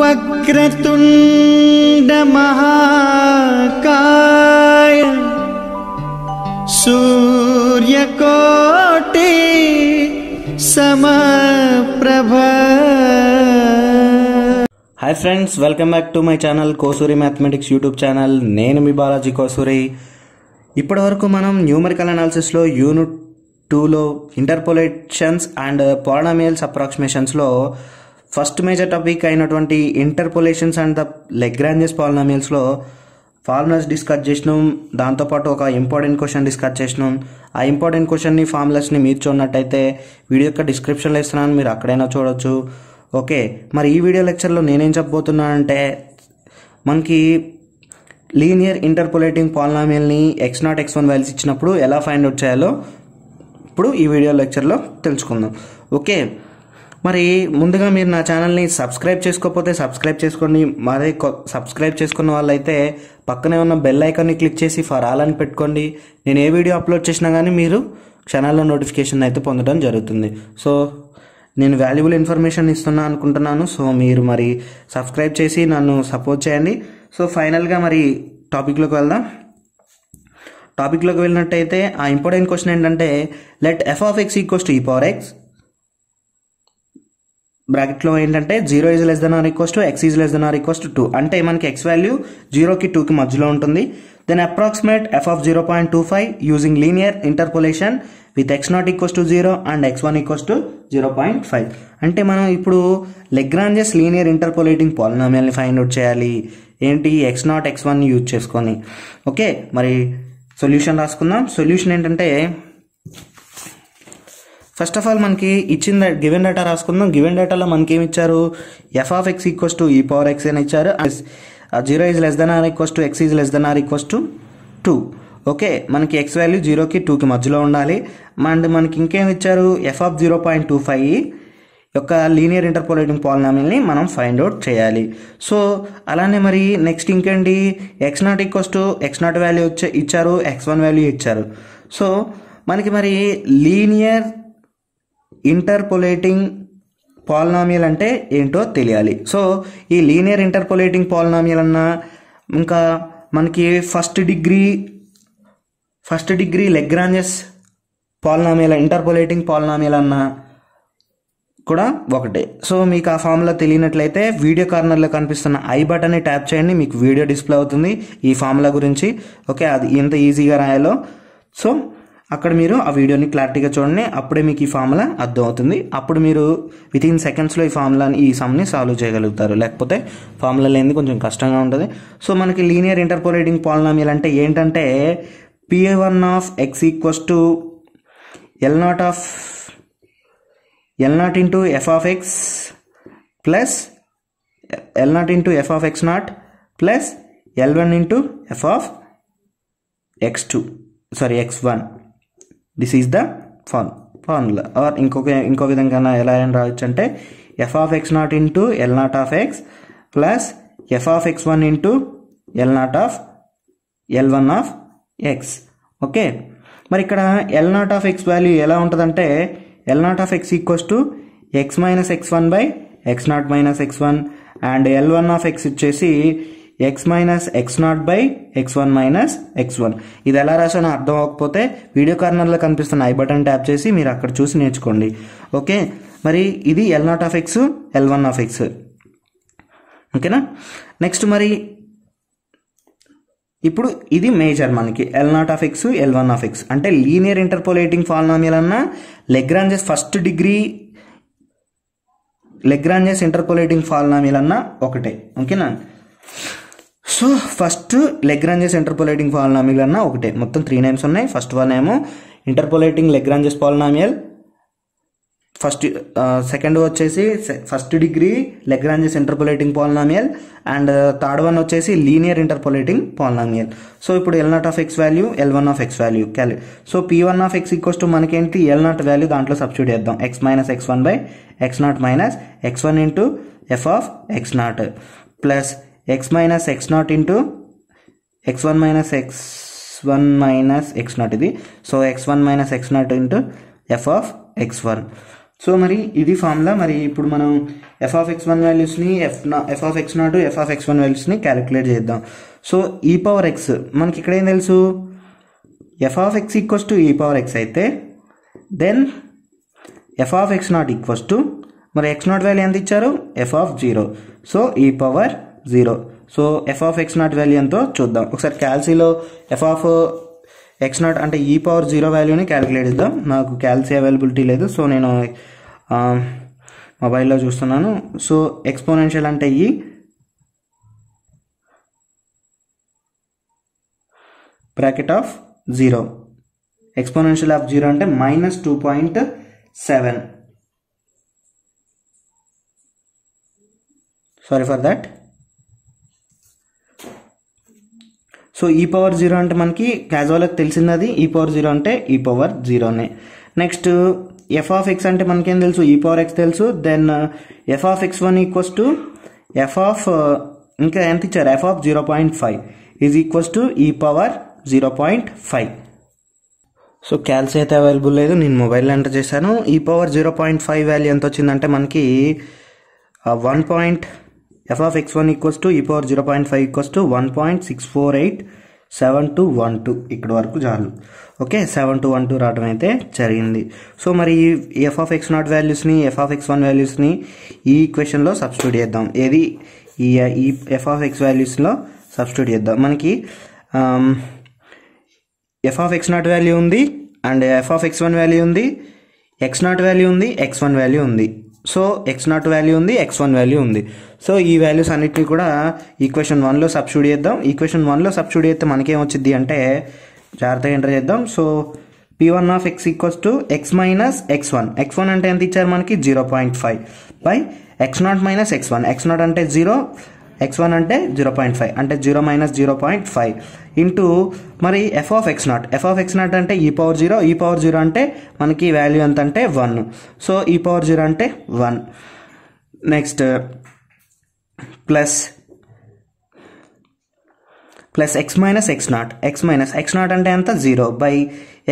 वक्रतुण्डमहाकाय सूर्यकोटि సమప్రభ hi friends welcome back to my channel Kosuri mathematics YouTube channel నేను మీ బాలాజీ కోసూరి ఇప్పటివరకు మనం న్యూమరికల్ అనాలిసిస్లో యూనిట్ టూలో ఇంటర్పోలేషన్స్ అండ్ పాలనామియల్స్ అప్రాక్సిమేషన్స్లో ఫస్ట్ మేజర్ టాపిక్ అయినటువంటి ఇంటర్పొలేషన్స్ అండ్ ద లెగ్రాంజెస్ పాలినామియల్స్లో ఫార్ములాస్ డిస్కస్ చేసినాం దాంతోపాటు ఒక ఇంపార్టెంట్ క్వశ్చన్ డిస్కస్ చేసినాం ఆ ఇంపార్టెంట్ క్వశ్చన్ని ఫార్ములాస్ని మీరు చూడనట్టయితే వీడియో యొక్క డిస్క్రిప్షన్లో ఇస్తున్నాను మీరు అక్కడైనా చూడొచ్చు ఓకే మరి ఈ వీడియో లెక్చర్లో నేనేం చెప్పబోతున్నానంటే మనకి లీనియర్ ఇంటర్పొలేటింగ్ పాలినామియల్ని x naught X one values ఇచ్చినప్పుడు ఎలా ఫైండ్ అవుట్ చేయాలో ఇప్పుడు ఈ వీడియో లెక్చర్లో తెలుసుకుందాం ఓకే మరి ముందుగా మీరు నా ఛానల్ని సబ్స్క్రైబ్ చేసుకోకపోతే సబ్స్క్రైబ్ చేసుకోండి మరి సబ్స్క్రైబ్ చేసుకున్న వాళ్ళైతే పక్కనే ఉన్న బెల్ ఐకాన్ని క్లిక్ చేసి ఫర్ ఆల్ అని పెట్టుకోండి నేను ఏ వీడియో అప్లోడ్ చేసినా కానీ మీరు ఛానల్లో నోటిఫికేషన్ అయితే పొందడం జరుగుతుంది సో నేను వాల్యుబుల్ ఇన్ఫర్మేషన్ ఇస్తున్నా అనుకుంటున్నాను సో మీరు మరి సబ్స్క్రైబ్ చేసి నన్ను సపోర్ట్ చేయండి సో ఫైనల్గా మరి టాపిక్లోకి వెళ్దాం టాపిక్లోకి వెళ్ళినట్టయితే ఆ ఇంపార్టెంట్ క్వశ్చన్ ఏంటంటే let f of X equals to e power x బ్రాకెట్లో ఏంటంటే zero is less than or equals to x is less than or equals to two అంటే మనకి ఎక్స్ వాల్యూ జీరోకి టూకి మధ్యలో ఉంటుంది then approximate f of zero point two five using linear interpolation with x naught equals to zero and x one equals to zero point five అంటే మనం ఇప్పుడు Lagrange's linear interpolating పాలినామియల్ని ఫైండ్ అవుట్ చేయాలి ఏంటి x naught X one use చేసుకొని okay మరి solution రాసుకుందాం solution ఏంటంటే ఫస్ట్ ఆఫ్ ఆల్ మనకి ఇచ్చిన గివెన్ డేటా రాసుకుందాం గివెన్ డేటాలో మనకి ఏమి ఇచ్చారు f of x equals to e power x అని ఇచ్చారు zero is less than or equals to x is less than or equals to two okay మనకి ఎక్స్ వాల్యూ జీరోకి టూకి మధ్యలో ఉండాలి అండ్ మనకి ఇంకేం ఇచ్చారు f of zero point two five యొక్క లీనియర్ ఇంటర్పోలేటింగ్ పాలనామిల్ని మనం ఫైండ్ అవుట్ చేయాలి సో అలానే మరి నెక్స్ట్ ఇంకేంటి x naught equals to x naught value ఇచ్చారు ఎక్స్ వన్ వాల్యూ ఇచ్చారు సో మనకి మరి లీనియర్ ఇంటర్పొలేటింగ్ పాలనామియల్ అంటే ఏంటో తెలియాలి సో ఈ లీనియర్ ఇంటర్పొలేటింగ్ పాలనామియల్ అన్న ఇంకా మనకి first degree first degree Lagrange's polynomial interpolating polynomial అన్న కూడా ఒకటే సో మీకు ఆ ఫామ్లో తెలియనట్లయితే వీడియో కార్నర్లో కనిపిస్తున్న ఐ బటన్ని ట్యాప్ చేయండి మీకు వీడియో డిస్ప్లే అవుతుంది ఈ ఫామ్ల గురించి ఓకే అది ఎంత ఈజీగా రాయాలో సో అక్కడ మీరు ఆ వీడియోని క్లారిటీగా చూడండి అప్పుడే మీకు ఈ ఫార్ములా అవుతుంది అప్పుడు మీరు విత్ ఇన్ సెకండ్స్లో ఈ ఫార్ములాని ఈ సమ్ని సాల్వ్ చేయగలుగుతారు లేకపోతే ఫార్ములా లేనిది కొంచెం కష్టంగా ఉంటుంది సో మనకి లీనియర్ ఇంటర్పోలేటింగ్ పాలనామియల్ అంటే ఏంటంటే P one of X equals to L naught of L naught into f of x plus L naught into f of X naught plus L one into f of x two sorry X one this is the fan formula or ఇంకొక ఇంకో విధంగా ఎలా అని రావచ్చు అంటే f of X naught into L naught of x plus f of X one into L naught of L one of X okay మరి ఇక్కడ L naught of x value ఎలా ఉంటుందంటే L naught of X equals to X minus X one by X naught minus X one and L one of x వచ్చేసి x minus X naught by x one minus X one ఇది ఎలా రాసానో అర్థం అవ్వకపోతే video కార్నర్లో కనిపిస్తున్న I button tap చేసి మీరు అక్కడ చూసి నేర్చుకోండి ఓకే మరి ఇది L naught of x L one of x ఓకేనా నెక్స్ట్ మరి ఇప్పుడు ఇది మేజర్ మనకి L naught of x L one of x అంటే లీనియర్ ఇంటర్పోలేటింగ్ ఫాలినామియల్ అన్న Lagrange's first degree Lagrange's interpolating polynomial అన్న ఒకటే ఓకేనా so first Lagrange's interpolating polynomial అన్న ఒకటే మొత్తం త్రీ నేమ్స్ ఉన్నాయి ఫస్ట్ వన్ ఏమో interpolating Lagrange's polynomial first second వచ్చేసి first degree Lagrange's interpolating polynomial and third one వచ్చేసి లీనియర్ ఇంటర్పోలేటింగ్ పాలనామియల్ సో ఇప్పుడు L naught of x value L one of x value క్యాలి so P one of X equals to మనకేంటి L naught value దాంట్లో substitute చేద్దాం x minus X one by X naught minus X one into f of X naught plus X minus X naught into x one minus X one minus X naught ఇది so x one minus X naught into f of X one so మరి ఇది formula మరి ఇప్పుడు మనం f of X one వాల్యూస్ని f నా f of X naught F of X one వాల్యూస్ని calculate చేద్దాం సో ఈ పవర్ ఎక్స్ మనకి ఇక్కడ ఏం తెలుసు f of X equals to e power x అయితే then f of X naught equals to మరి ఎక్స్ నాట్ వాల్యూ ఎంత ఇచ్చారు f of zero so e power zero so f of X naught value ఎంతో చూద్దాం ఒకసారి క్యాల్సీలో f of X naught అంటే e power zero వాల్యూని క్యాలిక్యులేట్ ఇద్దాం నాకు క్యాల్సీ అవైలబిలిటీ లేదు సో నేను మొబైల్లో చూస్తున్నాను సో ఎక్స్పోనెన్షియల్ అంటే e bracket of zero exponential of zero అంటే minus two point seven sorry for that so e power zero అంటే మనకి క్యాజువల్కి తెలిసింది అది ఈ పవర్ జీరో అంటే ఈ పవర్ జీరోనే నెక్స్ట్ ఎఫ్ ఆఫ్ ఎక్స్ అంటే మనకేం తెలుసు ఈ పవర్ ఎక్స్ తెలుసు then f of X one equals to f of ఇంకా ఎంత ఇచ్చారు f of zero point five is equals to e power zero point five so calcs అయితే available లేదు నేను మొబైల్ ఎంటర్ చేశాను e power zero point five value ఎంత వచ్చిందంటే మనకి one uh, point f x one equals to e power zero point five equals to one point six four eight seven two one two ఇక్కడ వరకు చాలు okay seven two one two రావడం అయితే జరిగింది so మరి ఈ ఎఫ్ ఆఫ్ ఎక్స్ నాట్ వాల్యూస్ని F of X one వాల్యూస్ని ఈ ఈక్వేషన్లో సబ్స్టిట్యూట్ చేద్దాం ఏది ఈ ఈ ఎఫ్ ఆఫ్ ఎక్స్ వాల్యూస్లో సబ్స్టిట్యూట్ చేద్దాం మనకి F of X naught value ఉంది and F of X one value ఉంది ఎక్స్ నాట్ వాల్యూ ఉంది ఎక్స్ వన్ వాల్యూ ఉంది సో ఎక్స్ నాట్ వాల్యూ ఉంది ఎక్స్ వన్ వాల్యూ ఉంది సో ఈ వాల్యూస్ అన్నిటినీ కూడా ఈక్వేషన్ వన్లో సబ్స్టిట్యూట్ చేద్దాం ఈక్వేషన్ వన్లో సబ్స్టిట్యూట్ చేస్తే మనకేం వచ్చింది అంటే జాగ్రత్తగా ఎంటర్ చేద్దాం so P one of X equals to X minus X one X one అంటే ఎంత ఇచ్చారు మనకి zero point five by X naught minus X one X naught అంటే జీరో ఎక్స్ వన్ అంటే జీరో పాయింట్ ఫైవ్ అంటే zero minus zero point five into మరి F of X naught F of X naught అంటే e power zero e power zero అంటే మనకి value ఎంత e అంటే one so e power zero అంటే one next plus plus X minus X naught X minus X naught అంటే ఎంత zero by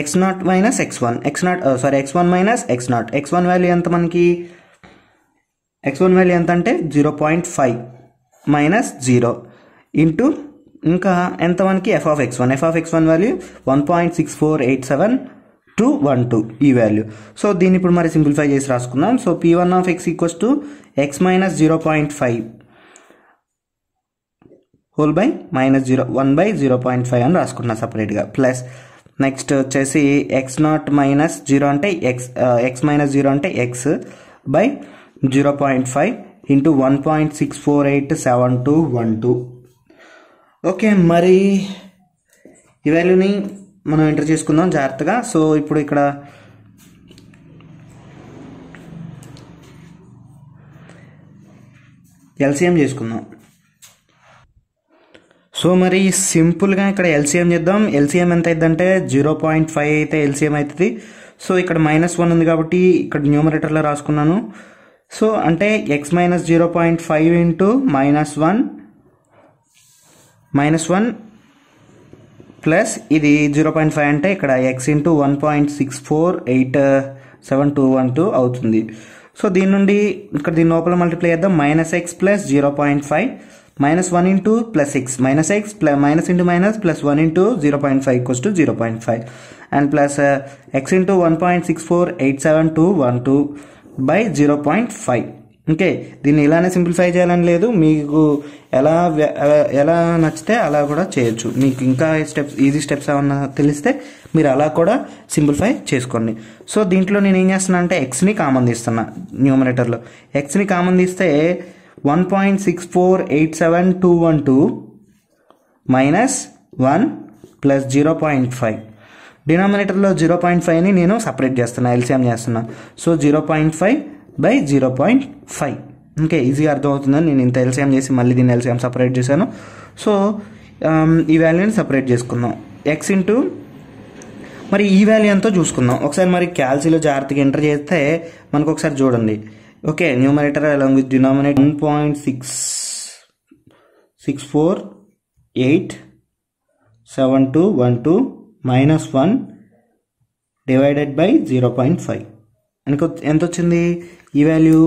X naught minus X one X naught sorry X one minus X naught X one value ఎంత మనకి X one value ఎంత అంటే zero point five minus zero into ఇంకా ఎంత మనకి F of X one F of X one value one point six four eight seven two one two ఈ value so దీన్ని ఇప్పుడు మరి సింప్లిఫై చేసి రాసుకుందాం so P one of X equals to X minus zero point five whole by minus zero one by zero point five అని రాసుకున్నా సపరేట్గా plus next వచ్చేసి ఎక్స్ నాట్ మైనస్ జీరో అంటే ఎక్స్ ఎక్స్ మైనస్ జీరో అంటే X by zero point five into one point six four eight seven two one two okay మరి ఈ వాల్యూని మనం ఎంటర్ చేసుకుందాం జాగ్రత్తగా సో ఇప్పుడు ఇక్కడ ఎల్సిఎం చేసుకుందాం సో మరి సింపుల్గా ఇక్కడ ఎల్సిఎం చేద్దాం ఎల్సిఎం ఎంత అయిందంటే జీరో పాయింట్ ఫైవ్ అయితే ఎల్సిఎం అవుతుంది సో ఇక్కడ మైనస్ వన్ ఉంది కాబట్టి ఇక్కడ న్యూమరేటర్లో రాసుకున్నాను సో అంటే X minus zero point five into minus one minus one plus ఇది జీరో పాయింట్ ఫైవ్ అంటే ఇక్కడ X into one point six four eight seven two one two అవుతుంది సో దీని నుండి ఇక్కడ దీని లోపల మల్టిప్లై చేద్దాం minus X plus zero point five minus one into plus six minus X plus minus into minus plus one into zero point five equals to zero point five and plus X into one point six four eight seven two one two by zero point five okay దీన్ని ఇలానే simplify చేయాలని లేదు మీకు ఎలా ఎలా నచ్చితే అలా కూడా చేయొచ్చు మీకు ఇంకా స్టెప్స్ ఈజీ స్టెప్స్ ఏమన్నా తెలిస్తే మీరు అలా కూడా సింప్లిఫై చేసుకోండి సో దీంట్లో నేను ఏం చేస్తున్నా అంటే ఎక్స్ని కామన్ తీస్తున్నా న్యూమినేటర్లో ఎక్స్ని కామన్ తీస్తే one point six four eight seven two one two minus one plus zero point five డినామినేటర్లో జీరో పాయింట్ ఫైవ్ని నేను సపరేట్ చేస్తున్నా ఎల్సిఎం చేస్తున్నా so zero point five by zero point five ఇంకే ఈజీగా అవుతుందని నేను ఇంత ఎల్సిఎం చేసి మళ్ళీ దీన్ని ఎల్సిఎం సపరేట్ చేశాను సో ఈ వాల్యూని సపరేట్ చేసుకుందాం ఎక్స్ ఇంటూ మరి ఈ వాల్యూ ఎంతో చూసుకుందాం ఒకసారి మరి క్యాల్సీలో జాగ్రత్తగా ఎంటర్ చేస్తే మనకు ఒకసారి చూడండి okay numerator along with denominate one point six six four eight seven two one two minus one divided by zero point five అనుకో ఎంత వచ్చింది ఈ value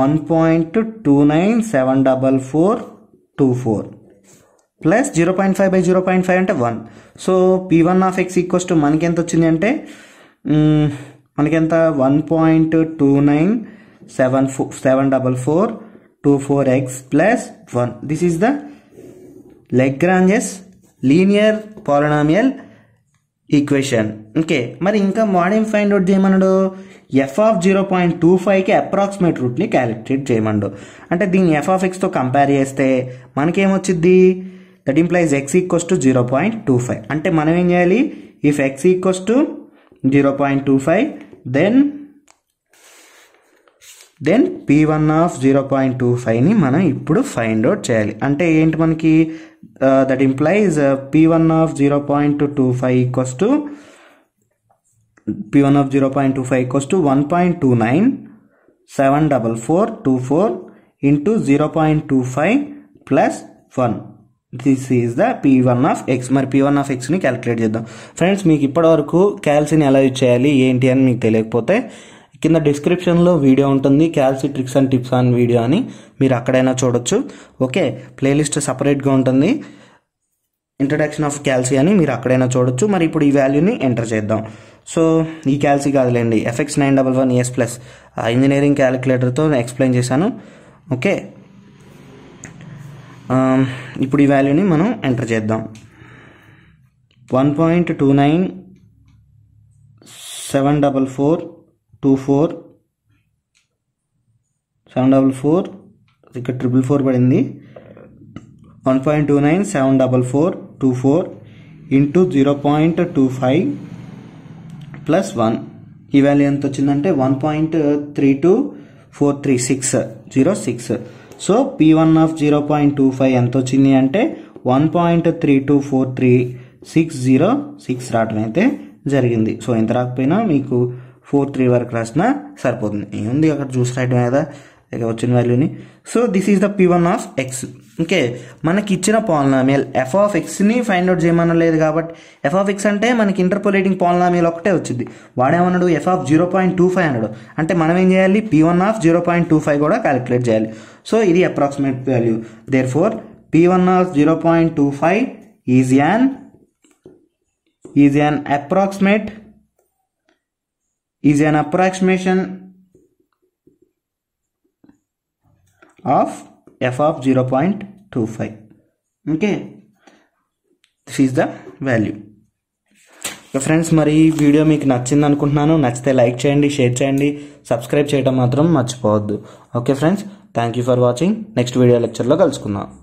one point two nine seven double four two four plus zero point five by zero point five అంటే one so P one of X equals to మనకి ఎంత వచ్చింది అంటే మనకెంత one point two nine seven four seven double four two four X plus one this is the Lagrange's linear polynomial equation okay మరి ఇంకా మోడీ find out చేయమన్నాడు F of zero point two ఫైవ్కి అప్రాక్సిమేట్ రూట్ని క్యాలిక్యులేట్ చేయమండు అంటే దీన్ని F of ఎక్స్తో కంపేర్ చేస్తే మనకేమొచ్చిద్ది that implies X equals to zero point two five అంటే మనం ఏం చేయాలి if X equals to zero point two five then then P one of zero point two ఫైవ్ని మనం ఇప్పుడు ఫైండ్ అవుట్ చేయాలి అంటే ఏంటి మనకి that implies P one of zero point two five equals to P one of zero point two five equals to one point two nine seven double four two four into zero point two five plus one this is the P one of X మరి P one of ఎక్స్ని calculate చేద్దాం friends మీకు ఇప్పటివరకు క్యాల్సిని ఎలా use చేయాలి ఏంటి అని మీకు తెలియకపోతే కింద డిస్క్రిప్షన్లో వీడియో ఉంటుంది క్యాల్సీ tricks and tips and video అని మీరు అక్కడైనా చూడొచ్చు ఓకే ప్లేలిస్ట్ సపరేట్గా ఉంటుంది ఇంట్రడక్షన్ ఆఫ్ క్యాల్సీ అని మీరు అక్కడైనా చూడొచ్చు మరి ఇప్పుడు ఈ వాల్యూని ఎంటర్ చేద్దాం సో ఈ క్యాల్సీ కాదులేండి FX nine double one ES plus engineering క్యాలిక్యులేటర్తో ఎక్స్ప్లెయిన్ చేశాను ఓకే um, ఇప్పుడు ఈ వాల్యూని మనం ఎంటర్ చేద్దాం one point two nine seven double four two four seven double four ఇక్కడ ట్రిపుల్ ఫోర్ పడింది one point two nine seven double four two four into zero point two five plus one ఈ value ఎంత వచ్చిందంటే one point three two four three six zero six so P one of zero point two five ఎంత వచ్చింది అంటే one point three two four three six zero six రావడం అయితే జరిగింది so ఎంత రాకపోయినా మీకు ఫోర్ త్రీ వరకు రాసినా సరిపోతుంది ఏముంది అక్కడ చూసి రాయడం కదా వచ్చిన వాల్యూని so this is the P one of X okay మనకి ఇచ్చిన పాలనామియల్ ఎఫ్ ఆఫ్ ఎక్స్ని ఫైండ్ అవుట్ చేయమని లేదు కాబట్టి ఎఫ్ ఆఫ్ ఎక్స్ అంటే మనకి ఇంటర్పోలేటింగ్ పాలనామియల్ ఒకటే వచ్చింది వాడేమన్నాడు F of zero point two five అన్నాడు అంటే మనం ఏం చేయాలి P one of zero point two five కూడా క్యాలిక్యులేట్ చేయాలి సో ఇది approximate value therefore P one of zero point two five is an is an approximate is an approximation of f of 0 0.25 okay this is the value friends మరి ఈ video మీకు నచ్చింది అనుకుంటున్నాను నచ్చితే like చేయండి share చేయండి subscribe చేయడం మాత్రం మర్చిపోవద్దు okay friends thank you for watching next video లెక్చర్లో కలుసుకుందాం